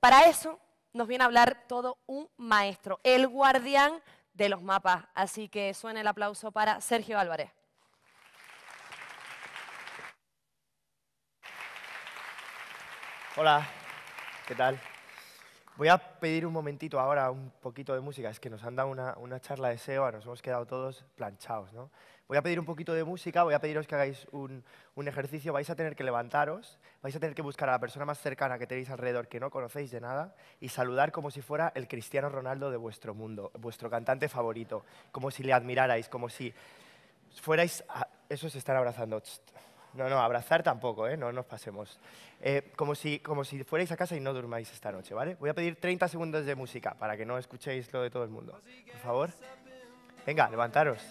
Para eso nos viene a hablar todo un maestro, el guardián de los mapas. Así que suene el aplauso para Sergio Álvarez. Hola, ¿qué tal? Voy a pedir un momentito ahora un poquito de música. Es que nos han dado una, una charla de SEO, nos hemos quedado todos planchados, ¿no? Voy a pedir un poquito de música, voy a pediros que hagáis un, ejercicio. Vais a tener que levantaros, vais a tener que buscar a la persona más cercana que tenéis alrededor que no conocéis de nada y saludar como si fuera el Cristiano Ronaldo de vuestro mundo, vuestro cantante favorito, como si le admirarais, como si fuerais... Eso se están abrazando. No, no, abrazar tampoco, ¿eh? no nos pasemos. Eh, como, si, como si fuerais a casa y no durmáis esta noche, ¿vale? Voy a pedir 30 segundos de música para que no escuchéis lo de todo el mundo. Por favor. Venga, levantaros.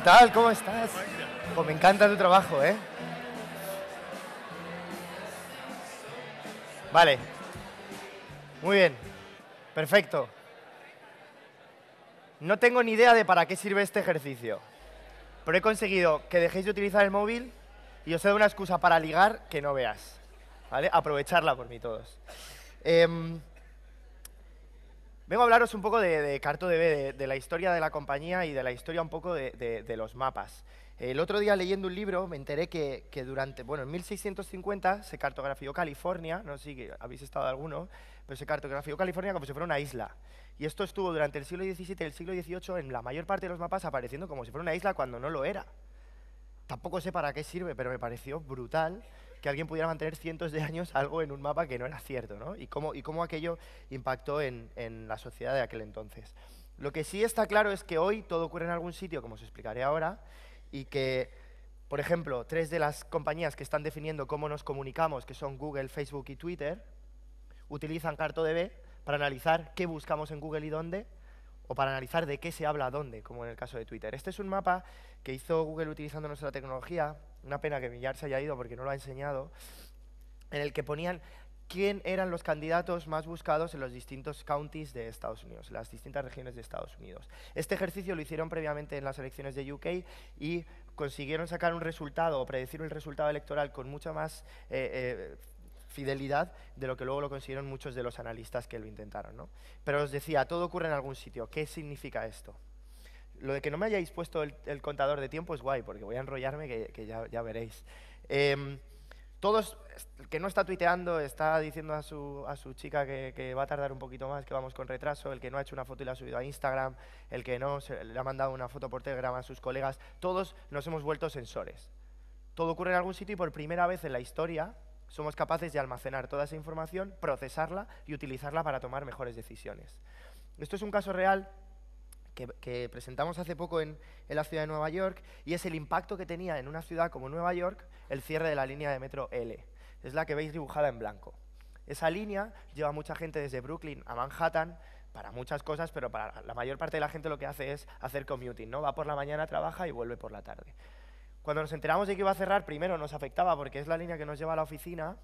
¿Qué tal? ¿Cómo estás? Pues me encanta tu trabajo, ¿eh? Vale. Muy bien. Perfecto. No tengo ni idea de para qué sirve este ejercicio, pero he conseguido que dejéis de utilizar el móvil y os he dado una excusa para ligar que no veas. ¿Vale? Aprovecharla por mí todos. Em, Vengo a hablaros un poco de, de CartoDB, de, la historia de la compañía y de la historia un poco de, los mapas. El otro día leyendo un libro me enteré que, durante, bueno, en 1650 se cartografió California, no sé si habéis estado alguno, pero se cartografió California como si fuera una isla. Y esto estuvo durante el siglo XVII y el siglo XVIII en la mayor parte de los mapas apareciendo como si fuera una isla cuando no lo era. Tampoco sé para qué sirve, pero me pareció brutal que alguien pudiera mantener cientos de años algo en un mapa que no era cierto, ¿no? Y cómo, y aquello impactó en, en la sociedad de aquel entonces. Lo que sí está claro es que hoy todo ocurre en algún sitio, como os explicaré ahora, y que, por ejemplo, tres de las compañías que están definiendo cómo nos comunicamos, que son Google, Facebook y Twitter, utilizan CartoDB para analizar qué buscamos en Google y dónde, o para analizar de qué se habla dónde, como en el caso de Twitter. Este es un mapa que hizo Google utilizando nuestra tecnología una pena que Millar se haya ido porque no lo ha enseñado, en el que ponían quién eran los candidatos más buscados en los distintos counties de Estados Unidos, las distintas regiones de Estados Unidos. Este ejercicio lo hicieron previamente en las elecciones de UK y consiguieron sacar un resultado o predecir un resultado electoral con mucha más eh, eh, fidelidad de lo que luego lo consiguieron muchos de los analistas que lo intentaron. Pero os decía, todo ocurre en algún sitio. ¿Qué significa esto? Lo de que no me hayáis puesto el, contador de tiempo es guay, porque voy a enrollarme que, ya, veréis. Eh, em, todos, que no está tuiteando, está diciendo a su, chica que, va a tardar un poquito más, que vamos con retraso, el que no ha hecho una foto y la ha subido a Instagram, el que no le ha mandado una foto por Telegram a sus colegas, todos nos hemos vuelto sensores. Todo ocurre en algún sitio y por primera vez en la historia somos capaces de almacenar toda esa información, procesarla y utilizarla para tomar mejores decisiones. Esto es un caso real que, presentamos hace poco en, en, la ciudad de Nueva York y es el impacto que tenía en una ciudad como Nueva York el cierre de la línea de metro L. Es la que veis dibujada en blanco. Esa línea lleva mucha gente desde Brooklyn a Manhattan para muchas cosas, pero para la mayor parte de la gente lo que hace es hacer commuting, ¿no? Va por la mañana, trabaja y vuelve por la tarde. Cuando nos enteramos de que iba a cerrar, primero nos afectaba porque es la línea que nos lleva a la oficina,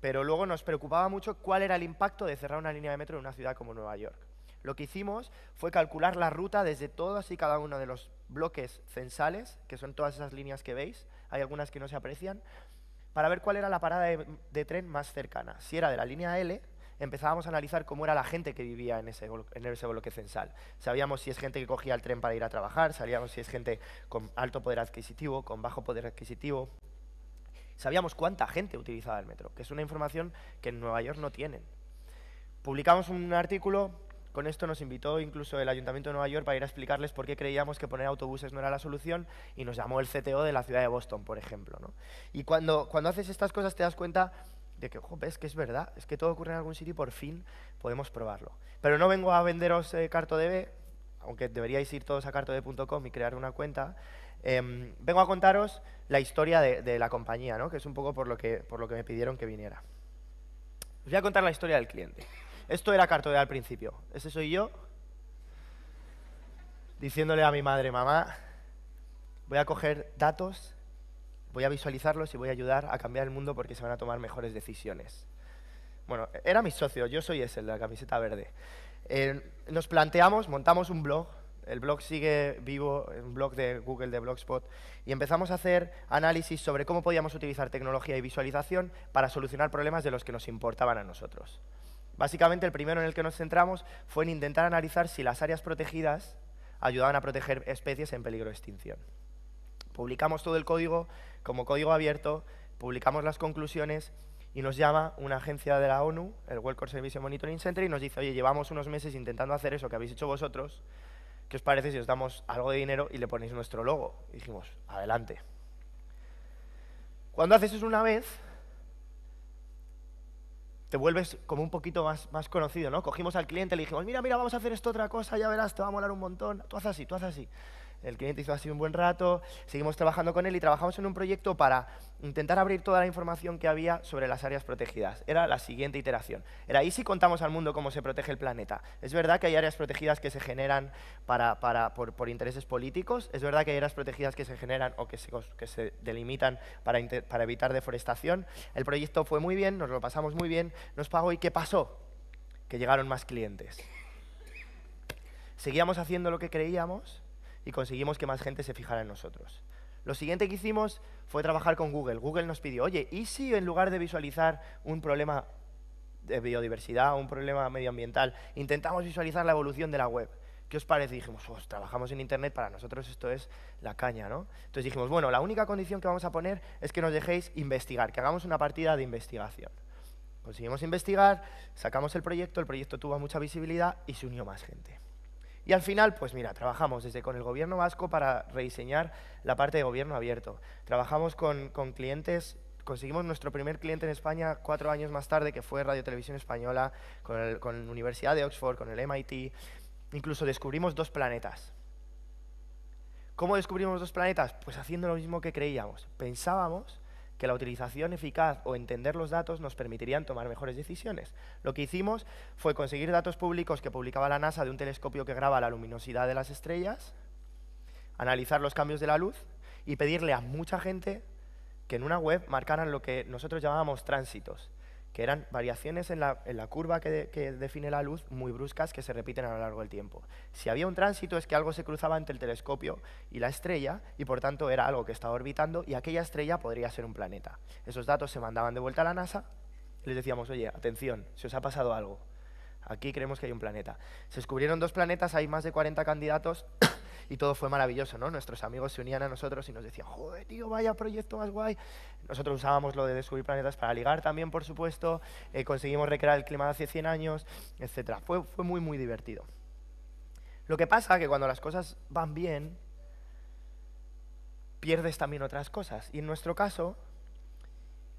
pero luego nos preocupaba mucho cuál era el impacto de cerrar una línea de metro en una ciudad como Nueva York. Lo que hicimos fue calcular la ruta desde todos y cada uno de los bloques censales, que son todas esas líneas que veis, hay algunas que no se aprecian, para ver cuál era la parada de, tren más cercana. Si era de la línea L, empezábamos a analizar cómo era la gente que vivía en ese, en ese bloque censal. Sabíamos si es gente que cogía el tren para ir a trabajar, sabíamos si es gente con alto poder adquisitivo, con bajo poder adquisitivo. Sabíamos cuánta gente utilizaba el metro, que es una información que en Nueva York no tienen. Publicamos un artículo con esto nos invitó incluso el Ayuntamiento de Nueva York para ir a explicarles por qué creíamos que poner autobuses no era la solución y nos llamó el CTO de la ciudad de Boston, por ejemplo. Y cuando, cuando haces estas cosas te das cuenta de que, ojo, es que es verdad, es que todo ocurre en algún sitio y por fin podemos probarlo. Pero no vengo a venderos eh, CartoDB, aunque deberíais ir todos a cartodb.com y crear una cuenta. Em, vengo a contaros la historia de, la compañía, que es un poco por lo, que, por lo que me pidieron que viniera. Os voy a contar la historia del cliente. Esto era de al principio. Ese soy yo diciéndole a mi madre, mamá, voy a coger datos, voy a visualizarlos y voy a ayudar a cambiar el mundo porque se van a tomar mejores decisiones. Bueno, era mi socio, yo soy ese, de la camiseta verde. Eh, nos planteamos, montamos un blog, el blog sigue vivo, un blog de Google, de Blogspot, y empezamos a hacer análisis sobre cómo podíamos utilizar tecnología y visualización para solucionar problemas de los que nos importaban a nosotros. Básicamente el primero en el que nos centramos fue en intentar analizar si las áreas protegidas ayudaban a proteger especies en peligro de extinción. Publicamos todo el código como código abierto, publicamos las conclusiones y nos llama una agencia de la ONU, el World Service Monitoring Center, y nos dice, oye, llevamos unos meses intentando hacer eso que habéis hecho vosotros, ¿qué os parece si os damos algo de dinero y le ponéis nuestro logo? Y dijimos, adelante. Cuando haces eso una vez, te vuelves como un poquito más, más conocido, ¿no? Cogimos al cliente, le dijimos, mira, mira, vamos a hacer esto otra cosa, ya verás, te va a molar un montón. Tú haces así, tú haces así el cliente hizo así un buen rato, seguimos trabajando con él y trabajamos en un proyecto para intentar abrir toda la información que había sobre las áreas protegidas. Era la siguiente iteración. Era, ahí si contamos al mundo cómo se protege el planeta? Es verdad que hay áreas protegidas que se generan por, intereses políticos, es verdad que hay áreas protegidas que se generan o que se, que se delimitan para, para evitar deforestación. El proyecto fue muy bien, nos lo pasamos muy bien, nos pagó y ¿qué pasó? Que llegaron más clientes. Seguíamos haciendo lo que creíamos, y conseguimos que más gente se fijara en nosotros. Lo siguiente que hicimos fue trabajar con Google. Google nos pidió, oye, ¿y si en lugar de visualizar un problema de biodiversidad, un problema medioambiental, intentamos visualizar la evolución de la web? ¿Qué os parece? Y dijimos, pues trabajamos en Internet, para nosotros esto es la caña, ¿no? Entonces dijimos, bueno, la única condición que vamos a poner es que nos dejéis investigar, que hagamos una partida de investigación. Conseguimos investigar, sacamos el proyecto, el proyecto tuvo mucha visibilidad y se unió más gente. Y al final, pues mira, trabajamos desde con el gobierno vasco para rediseñar la parte de gobierno abierto. Trabajamos con, clientes conseguimos nuestro primer cliente en España cuatro años más tarde, que fue Radio Televisión Española, con, con, la Universidad de Oxford, con el MIT. Incluso descubrimos dos planetas. ¿Cómo descubrimos dos planetas? Pues haciendo lo mismo que creíamos. Pensábamos que la utilización eficaz o entender los datos nos permitirían tomar mejores decisiones. Lo que hicimos fue conseguir datos públicos que publicaba la NASA de un telescopio que graba la luminosidad de las estrellas, analizar los cambios de la luz y pedirle a mucha gente que en una web marcaran lo que nosotros llamábamos tránsitos, que eran variaciones en la, curva que, define la luz muy bruscas que se repiten a lo largo del tiempo. Si había un tránsito es que algo se cruzaba entre el telescopio y la estrella y por tanto era algo que estaba orbitando y aquella estrella podría ser un planeta. Esos datos se mandaban de vuelta a la NASA y les decíamos, oye, atención, se os ha pasado algo, aquí creemos que hay un planeta. Se descubrieron dos planetas, hay más de 40 candidatos y todo fue maravilloso, ¿no? Nuestros amigos se unían a nosotros y nos decían, joder, tío, vaya proyecto más guay. Nosotros usábamos lo de descubrir planetas para ligar también, por supuesto, eh, conseguimos recrear el clima de hace 100 años, etc. Fue, fue muy, muy divertido. Lo que pasa es que cuando las cosas van bien, pierdes también otras cosas. Y en nuestro caso,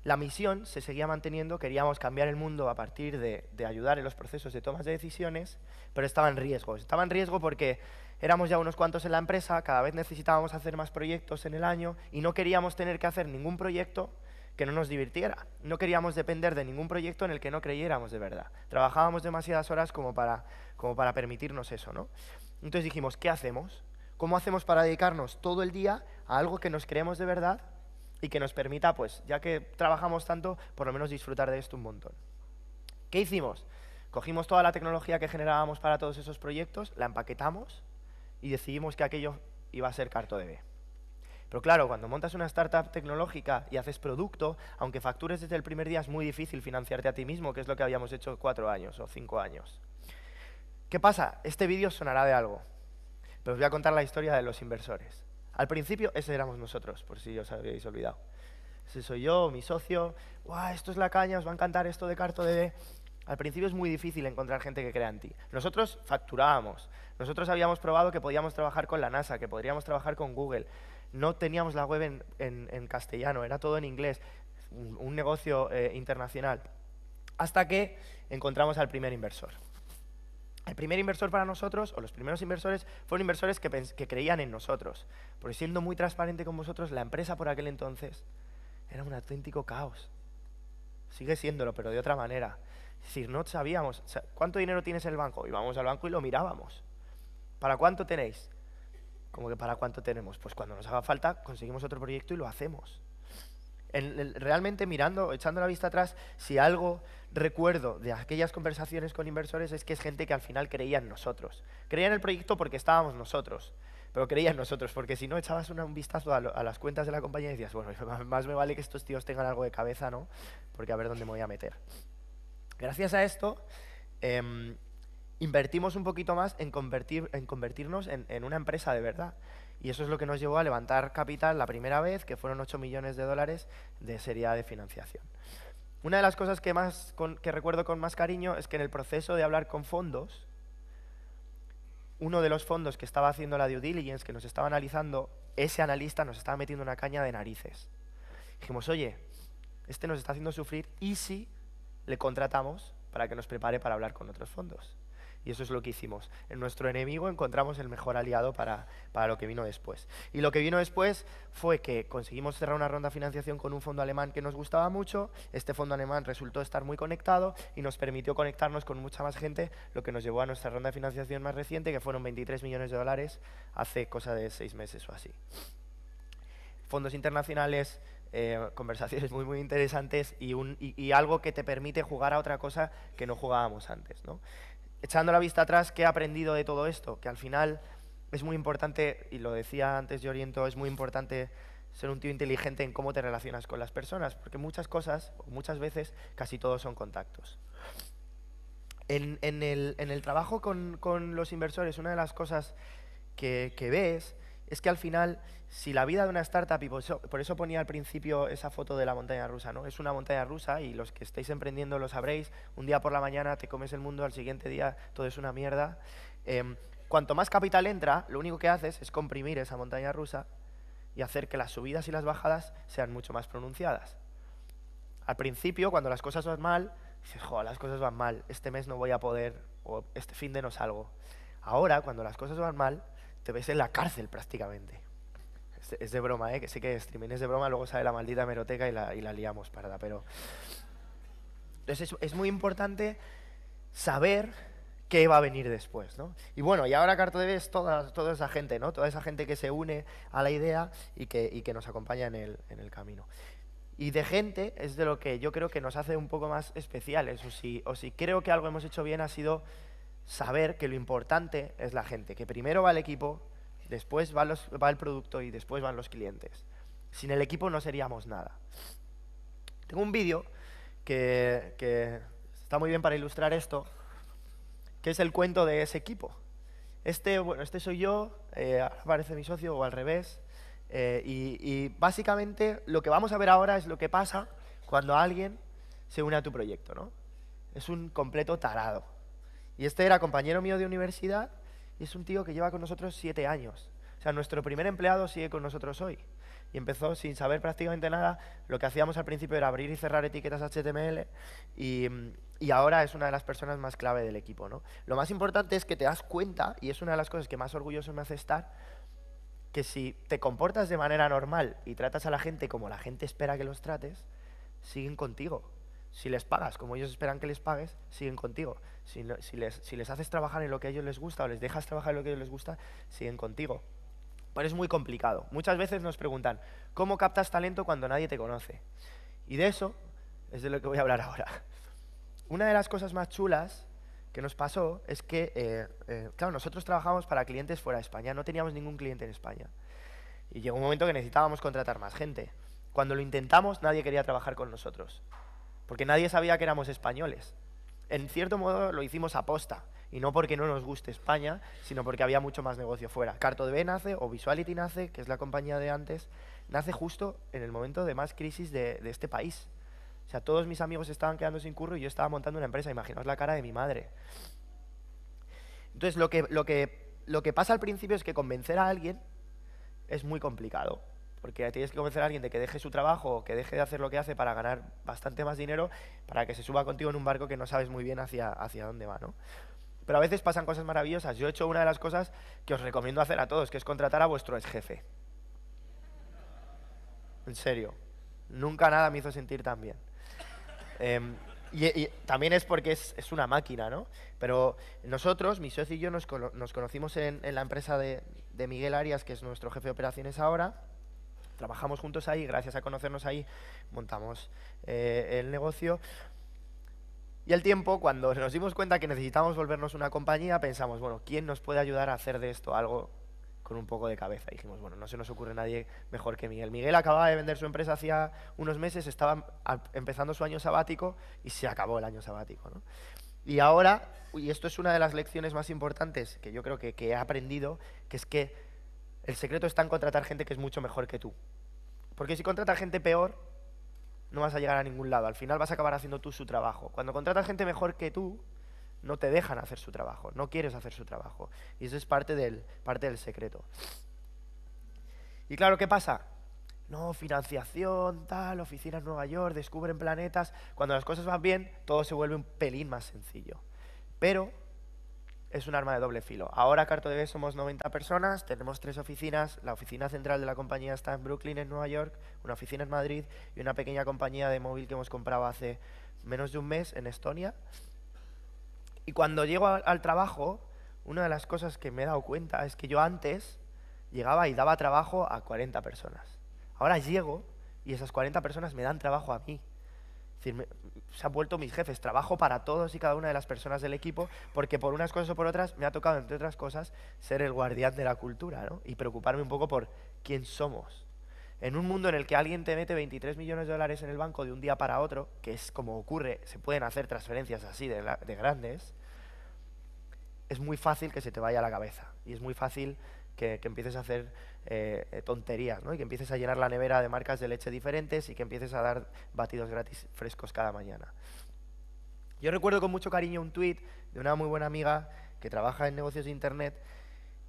la misión se seguía manteniendo, queríamos cambiar el mundo a partir de, ayudar en los procesos de tomas de decisiones, pero estaba en riesgo. Estaba en riesgo porque éramos ya unos cuantos en la empresa, cada vez necesitábamos hacer más proyectos en el año y no queríamos tener que hacer ningún proyecto que no nos divirtiera. No queríamos depender de ningún proyecto en el que no creyéramos de verdad. Trabajábamos demasiadas horas como para, como para permitirnos eso. ¿no? Entonces dijimos, ¿qué hacemos? ¿Cómo hacemos para dedicarnos todo el día a algo que nos creemos de verdad y que nos permita, pues, ya que trabajamos tanto, por lo menos disfrutar de esto un montón. ¿Qué hicimos? Cogimos toda la tecnología que generábamos para todos esos proyectos, la empaquetamos y decidimos que aquello iba a ser CartoDB. Pero claro, cuando montas una startup tecnológica y haces producto, aunque factures desde el primer día, es muy difícil financiarte a ti mismo, que es lo que habíamos hecho cuatro años o cinco años. ¿Qué pasa? Este vídeo sonará de algo, pero os voy a contar la historia de los inversores. Al principio, ese éramos nosotros, por si os habéis olvidado. Ese soy yo, mi socio. ¡Guau, esto es la caña! Os va a encantar esto de Carto de... Al principio es muy difícil encontrar gente que crea en ti. Nosotros facturábamos. Nosotros habíamos probado que podíamos trabajar con la NASA, que podríamos trabajar con Google. No teníamos la web en, castellano, era todo en inglés. Un, negocio eh, internacional. Hasta que encontramos al primer inversor. El primer inversor para nosotros, o los primeros inversores, fueron inversores que, creían en nosotros. Porque siendo muy transparente con vosotros, la empresa por aquel entonces era un auténtico caos. Sigue siéndolo, pero de otra manera. Es decir, no sabíamos, ¿cuánto dinero tienes el banco? Íbamos al banco y lo mirábamos. ¿Para cuánto tenéis? Como que para cuánto tenemos. Pues cuando nos haga falta, conseguimos otro proyecto y lo hacemos realmente mirando, echando la vista atrás, si algo recuerdo de aquellas conversaciones con inversores es que es gente que al final creía en nosotros. Creía en el proyecto porque estábamos nosotros, pero creía en nosotros, porque si no echabas un vistazo a, las cuentas de la compañía y decías, bueno, más me vale que estos tíos tengan algo de cabeza, ¿no? Porque a ver dónde me voy a meter. Gracias a esto, em, invertimos un poquito más en, convertirnos en, una empresa de verdad. Y eso es lo que nos llevó a levantar capital la primera vez, que fueron 8 millones de dólares de serie de financiación. Una de las cosas que, más, que recuerdo con más cariño es que en el proceso de hablar con fondos, uno de los fondos que estaba haciendo la due diligence, que nos estaba analizando, ese analista nos estaba metiendo una caña de narices. Dijimos, oye, este nos está haciendo sufrir y si le contratamos para que nos prepare para hablar con otros fondos. Y eso es lo que hicimos. En nuestro enemigo encontramos el mejor aliado para, para lo que vino después. Y lo que vino después fue que conseguimos cerrar una ronda de financiación con un fondo alemán que nos gustaba mucho. Este fondo alemán resultó estar muy conectado y nos permitió conectarnos con mucha más gente, lo que nos llevó a nuestra ronda de financiación más reciente, que fueron 23 millones de dólares hace cosa de seis meses o así. Fondos internacionales eh, conversaciones muy, muy interesantes y, un, y, algo que te permite jugar a otra cosa que no jugábamos antes. ¿no? echando la vista atrás, ¿qué he aprendido de todo esto? Que al final es muy importante, y lo decía antes yo Oriento, es muy importante ser un tío inteligente en cómo te relacionas con las personas, porque muchas cosas, muchas veces, casi todos son contactos. En, el, trabajo con, los inversores, una de las cosas que ves es que al final, si la vida de una startup, y por eso, ponía al principio esa foto de la montaña rusa, ¿no? Es una montaña rusa y los que estáis emprendiendo lo sabréis, un día por la mañana te comes el mundo, al siguiente día todo es una mierda. Em, cuanto más capital entra, lo único que haces es comprimir esa montaña rusa y hacer que las subidas y las bajadas sean mucho más pronunciadas. Al principio, cuando las cosas van mal, dices, joder, las cosas van mal, este mes no voy a poder, o este fin de no salgo. Ahora, cuando las cosas van mal, te ves en la cárcel prácticamente. Es de, broma, ¿eh? que sé que streaming es de broma, luego sale la maldita meroteca y la, y la liamos parada pero... Entonces es, es muy importante saber qué va a venir después, ¿no? Y bueno, y ahora CartoDB es toda, toda esa gente, ¿no? Toda esa gente que se une a la idea y que, y que nos acompaña en el, en el, camino. Y de gente es de lo que yo creo que nos hace un poco más especiales, o si, o si creo que algo hemos hecho bien ha sido saber que lo importante es la gente, que primero va el equipo, después va, va el producto y después van los clientes. Sin el equipo no seríamos nada. Tengo un vídeo que, está muy bien para ilustrar esto, que es el cuento de ese equipo. Este, bueno, este soy yo, eh, aparece mi socio o al revés. Eh, y, y, básicamente lo que vamos a ver ahora es lo que pasa cuando alguien se une a tu proyecto. ¿no? Es un completo tarado. Y este era compañero mío de universidad y es un tío que lleva con nosotros siete años. O sea, nuestro primer empleado sigue con nosotros hoy. Y empezó sin saber prácticamente nada. Lo que hacíamos al principio era abrir y cerrar etiquetas HTML y, y ahora es una de las personas más clave del equipo. ¿no? Lo más importante es que te das cuenta, y es una de las cosas que más orgulloso me hace estar, que si te comportas de manera normal y tratas a la gente como la gente espera que los trates, siguen contigo. Si les pagas como ellos esperan que les pagues, siguen contigo. Si, les, haces trabajar en lo que a ellos les gusta o les dejas trabajar en lo que a ellos les gusta, siguen contigo. Pero es muy complicado. Muchas veces nos preguntan, ¿cómo captas talento cuando nadie te conoce? Y de eso es de lo que voy a hablar ahora. Una de las cosas más chulas que nos pasó es que, eh, eh, claro, nosotros trabajamos para clientes fuera de España, no teníamos ningún cliente en España. Y llegó un momento que necesitábamos contratar más gente. Cuando lo intentamos, nadie quería trabajar con nosotros porque nadie sabía que éramos españoles. En cierto modo lo hicimos a posta. y no porque no nos guste España, sino porque había mucho más negocio fuera. B nace, o Visuality nace, que es la compañía de antes, nace justo en el momento de más crisis de, este país. O sea, todos mis amigos estaban quedando sin curro y yo estaba montando una empresa, imaginaos la cara de mi madre. Entonces, lo que, lo que, lo que pasa al principio es que convencer a alguien es muy complicado porque tienes que convencer a alguien de que deje su trabajo, que deje de hacer lo que hace para ganar bastante más dinero, para que se suba contigo en un barco que no sabes muy bien hacia, hacia dónde va, ¿no? Pero a veces pasan cosas maravillosas. Yo he hecho una de las cosas que os recomiendo hacer a todos, que es contratar a vuestro ex jefe. En serio, nunca nada me hizo sentir tan bien. Em, y, también es porque es, es, una máquina, ¿no? Pero nosotros, mi socio y yo, nos, nos conocimos en, la empresa de, de Miguel Arias, que es nuestro jefe de operaciones ahora, trabajamos juntos ahí, gracias a conocernos ahí, montamos eh, el negocio. Y al tiempo, cuando nos dimos cuenta que necesitábamos volvernos una compañía, pensamos, bueno, ¿quién nos puede ayudar a hacer de esto algo con un poco de cabeza? dijimos, bueno, no se nos ocurre nadie mejor que Miguel. Miguel acababa de vender su empresa hacía unos meses, estaba empezando su año sabático y se acabó el año sabático. Y ahora, y esto es una de las lecciones más importantes que yo creo que, que he aprendido, que es que el secreto está en contratar gente que es mucho mejor que tú. Porque si contratas gente peor, no vas a llegar a ningún lado. Al final vas a acabar haciendo tú su trabajo. Cuando contratas gente mejor que tú, no te dejan hacer su trabajo, no quieres hacer su trabajo. Y eso es parte del, parte del secreto. Y claro, ¿qué pasa? No, financiación, tal, oficinas Nueva York, descubren planetas. Cuando las cosas van bien, todo se vuelve un pelín más sencillo. Pero es un arma de doble filo. Ahora CartoDB somos 90 personas, tenemos tres oficinas. La oficina central de la compañía está en Brooklyn, en Nueva York, una oficina en Madrid y una pequeña compañía de móvil que hemos comprado hace menos de un mes en Estonia. Y cuando llego al trabajo, una de las cosas que me he dado cuenta es que yo antes llegaba y daba trabajo a 40 personas. Ahora llego y esas 40 personas me dan trabajo a mí decir, se han vuelto mis jefes, trabajo para todos y cada una de las personas del equipo, porque por unas cosas o por otras me ha tocado, entre otras cosas, ser el guardián de la cultura ¿no? y preocuparme un poco por quién somos. En un mundo en el que alguien te mete 23 millones de dólares en el banco de un día para otro, que es como ocurre, se pueden hacer transferencias así de, grandes, es muy fácil que se te vaya la cabeza y es muy fácil que, que empieces a hacer eh, eh, tonterías, ¿no? Y que empieces a llenar la nevera de marcas de leche diferentes y que empieces a dar batidos gratis frescos cada mañana. Yo recuerdo con mucho cariño un tweet de una muy buena amiga que trabaja en negocios de Internet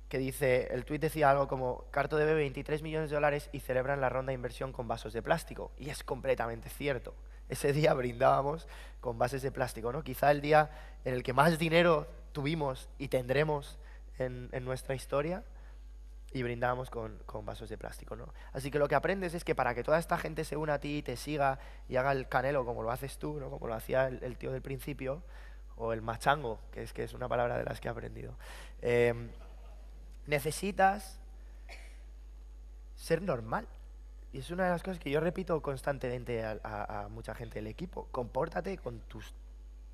que dice, el tweet decía algo como, Carto debe 23 millones de dólares y celebran la ronda de inversión con vasos de plástico. Y es completamente cierto. Ese día brindábamos con vasos de plástico, ¿no? Quizá el día en el que más dinero tuvimos y tendremos en nuestra historia y brindábamos con, con, vasos de plástico. ¿no? Así que lo que aprendes es que para que toda esta gente se una a ti, y te siga y haga el canelo como lo haces tú, ¿no? como lo hacía el, tío del principio, o el machango, que es, que es una palabra de las que he aprendido, em, necesitas ser normal. Y es una de las cosas que yo repito constantemente a, mucha gente del equipo. Compórtate con tus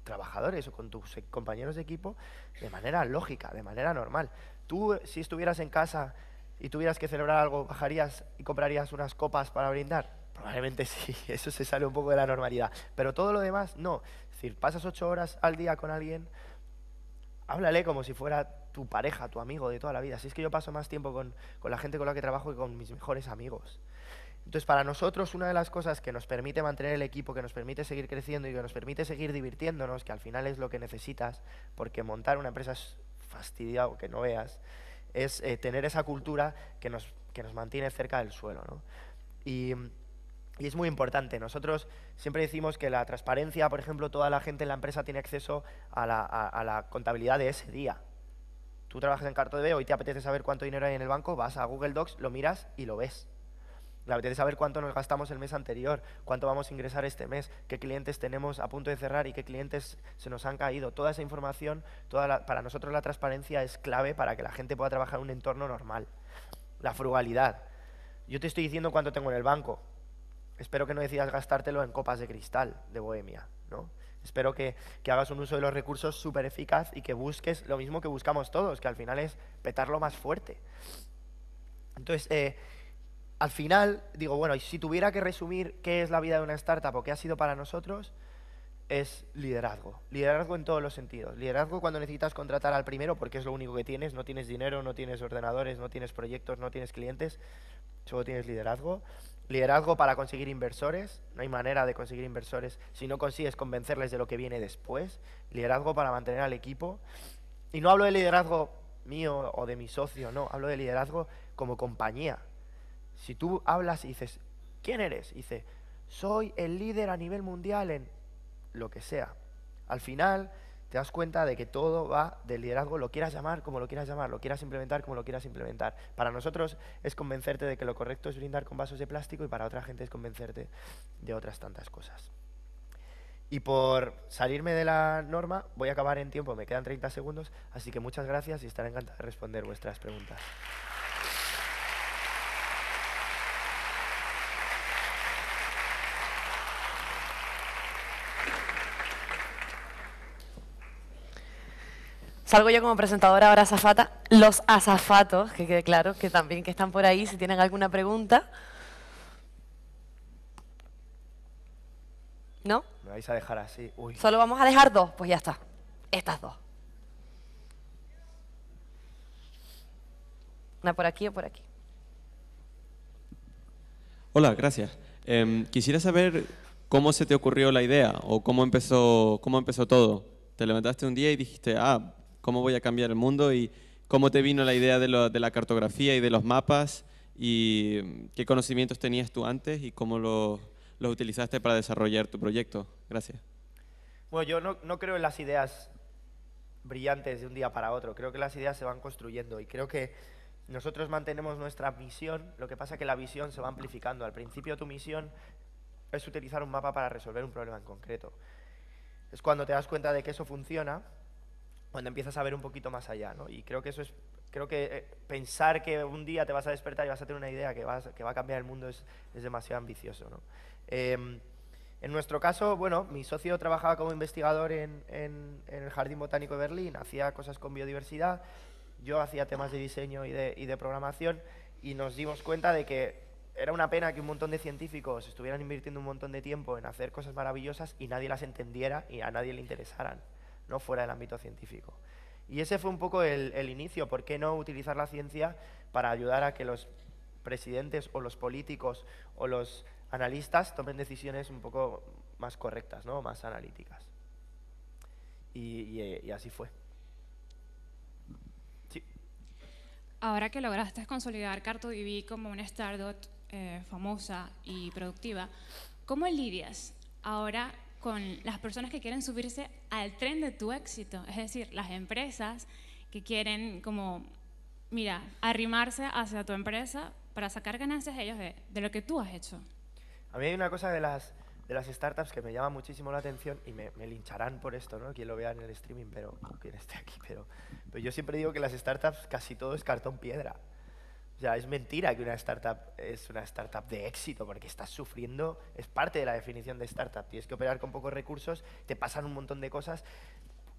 trabajadores o con tus compañeros de equipo de manera lógica, de manera normal. Tú, si estuvieras en casa y tuvieras que celebrar algo, ¿bajarías y comprarías unas copas para brindar? Probablemente sí, eso se sale un poco de la normalidad. Pero todo lo demás, no. Es decir, pasas ocho horas al día con alguien, háblale como si fuera tu pareja, tu amigo de toda la vida. Si es que yo paso más tiempo con, la gente con la que trabajo que con mis mejores amigos. Entonces, para nosotros, una de las cosas que nos permite mantener el equipo, que nos permite seguir creciendo y que nos permite seguir divirtiéndonos, que al final es lo que necesitas, porque montar una empresa es fastidiado que no veas, es eh, tener esa cultura que nos, que nos mantiene cerca del suelo. Y, es muy importante. Nosotros siempre decimos que la transparencia, por ejemplo, toda la gente en la empresa tiene acceso a la, la contabilidad de ese día. Tú trabajas en CartoDB, hoy te apetece saber cuánto dinero hay en el banco, vas a Google Docs, lo miras y lo ves la apetece saber cuánto nos gastamos el mes anterior, cuánto vamos a ingresar este mes, qué clientes tenemos a punto de cerrar y qué clientes se nos han caído. Toda esa información, para nosotros la transparencia es clave para que la gente pueda trabajar en un entorno normal. La frugalidad. Yo te estoy diciendo cuánto tengo en el banco. Espero que no decidas gastártelo en copas de cristal de Bohemia, ¿no? Espero que, que, hagas un uso de los recursos súper eficaz y que busques lo mismo que buscamos todos, que al final es petarlo más fuerte. Entonces, eh, al final digo, bueno, si tuviera que resumir qué es la vida de una startup o qué ha sido para nosotros, es liderazgo. Liderazgo en todos los sentidos. Liderazgo cuando necesitas contratar al primero porque es lo único que tienes, no tienes dinero, no tienes ordenadores, no tienes proyectos, no tienes clientes, solo tienes liderazgo. Liderazgo para conseguir inversores, no hay manera de conseguir inversores si no consigues convencerles de lo que viene después. Liderazgo para mantener al equipo. Y no hablo de liderazgo mío o de mi socio, no, hablo de liderazgo como compañía, si tú hablas y dices, ¿quién eres? Y dice, soy el líder a nivel mundial en lo que sea. Al final te das cuenta de que todo va del liderazgo, lo quieras llamar como lo quieras llamar, lo quieras implementar como lo quieras implementar. Para nosotros es convencerte de que lo correcto es brindar con vasos de plástico y para otra gente es convencerte de otras tantas cosas. Y por salirme de la norma, voy a acabar en tiempo, me quedan 30 segundos, así que muchas gracias y estaré encantado de responder vuestras preguntas. Salgo yo como presentadora ahora azafata. Los azafatos, que quede claro, que también que están por ahí, si tienen alguna pregunta. ¿No? Me vais a dejar así. Solo vamos a dejar dos, pues ya está. Estas dos. Una por aquí o por aquí. Hola, gracias. Em, quisiera saber cómo se te ocurrió la idea o cómo empezó, cómo empezó todo. Te levantaste un día y dijiste, ah, cómo voy a cambiar el mundo y cómo te vino la idea de, la cartografía y de los mapas y mm, qué conocimientos tenías tú antes y cómo los lo utilizaste para desarrollar tu proyecto. Gracias. Bueno, yo no, no creo en las ideas brillantes de un día para otro. Creo que las ideas se van construyendo y creo que nosotros mantenemos nuestra misión, lo que pasa es que la visión se va amplificando. Al principio tu misión es utilizar un mapa para resolver un problema en concreto. Es cuando te das cuenta de que eso funciona cuando empiezas a ver un poquito más allá. ¿no? Y creo que eso es, creo que eh, pensar que un día te vas a despertar y vas a tener una idea que, va a cambiar el mundo es, es demasiado ambicioso. ¿no? Em, en nuestro caso, bueno, mi socio trabajaba como investigador en, el Jardín Botánico de Berlín, hacía cosas con biodiversidad, yo hacía temas de diseño y de programación y nos dimos cuenta de que era una pena que un montón de científicos estuvieran invirtiendo un montón de tiempo en hacer cosas maravillosas y nadie las entendiera y a nadie le interesaran no fuera del ámbito científico. Y ese fue un poco el, inicio, ¿por qué no utilizar la ciencia para ayudar a que los presidentes o los políticos o los analistas tomen decisiones un poco más correctas, ¿no? más analíticas? Y, así fue. Ahora que lograste consolidar CartoDB como una startup eh, famosa y productiva, ¿cómo lidias ahora con las personas que quieren subirse al tren de tu éxito, es decir, las empresas que quieren como, mira, arrimarse hacia tu empresa para sacar ganancias ellos de, lo que tú has hecho. A mí hay una cosa de las, de las startups que me llama muchísimo la atención y me, me, lincharán por esto, ¿no? Quien lo vea en el streaming, pero quien esté aquí, pero, pero yo siempre digo que las startups casi todo es cartón piedra. O sea, es mentira que una startup es una startup de éxito, porque estás sufriendo, es parte de la definición de startup. Tienes que operar con pocos recursos, te pasan un montón de cosas.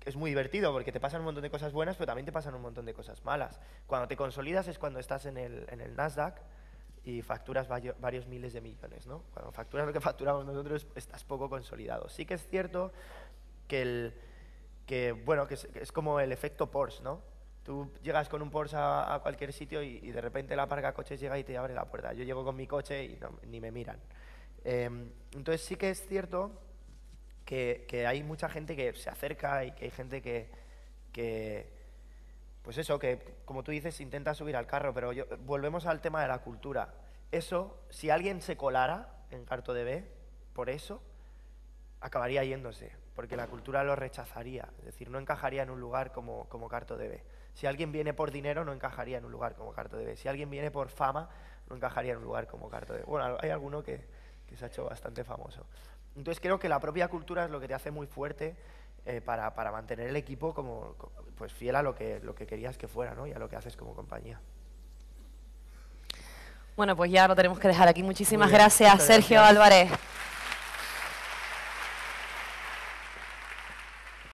Es muy divertido porque te pasan un montón de cosas buenas, pero también te pasan un montón de cosas malas. Cuando te consolidas es cuando estás en el, Nasdaq y facturas varios miles de millones. ¿no? Cuando facturas lo que facturamos nosotros, estás poco consolidado. Sí que es cierto que, el, que, bueno, que es como el efecto Porsche, ¿no? Tú llegas con un Porsche a, cualquier sitio y, de repente la parca coches llega y te abre la puerta. Yo llego con mi coche y ni me miran. Em, entonces sí que es cierto que, hay mucha gente que se acerca y que hay gente que, pues eso, que como tú dices, intenta subir al carro, pero volvemos al tema de la cultura. Eso, si alguien se colara en Carto CartoDB por eso, acabaría yéndose, porque la cultura lo rechazaría, es decir, no encajaría en un lugar como, como CartoDB. Si alguien viene por dinero, no encajaría en un lugar como Carto de Si alguien viene por fama, no encajaría en un lugar como Carto de Bueno, hay alguno que, se ha hecho bastante famoso. Entonces creo que la propia cultura es lo que te hace muy fuerte eh, para, mantener el equipo como, pues, fiel a lo que, lo que querías que fuera ¿no? y a lo que haces como compañía. Bueno, pues ya lo tenemos que dejar aquí. Muchísimas gracias, Sergio Álvarez.